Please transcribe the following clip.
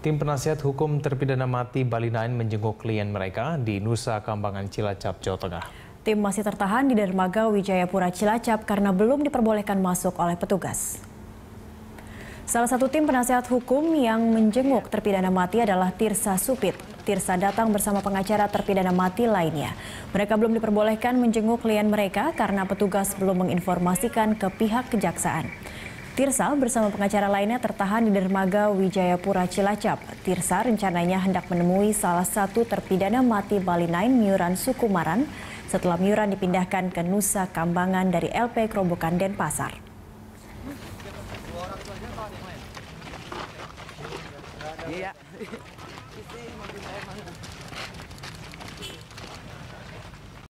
Tim penasihat hukum terpidana mati Bali Nine menjenguk klien mereka di Nusa Kambangan Cilacap, Jawa Tengah. Tim masih tertahan di dermaga Wijayapura Cilacap karena belum diperbolehkan masuk oleh petugas. Salah satu tim penasehat hukum yang menjenguk terpidana mati adalah Tirsa Supit. Tirsa datang bersama pengacara terpidana mati lainnya. Mereka belum diperbolehkan menjenguk klien mereka karena petugas belum menginformasikan ke pihak kejaksaan. Tirsa bersama pengacara lainnya tertahan di dermaga Wijayapura Cilacap. Tirsa rencananya hendak menemui salah satu terpidana mati Bali 9 Miuran Sukumaran setelah Miuran dipindahkan ke Nusa Kambangan dari LP Kerobokan Denpasar. Iya.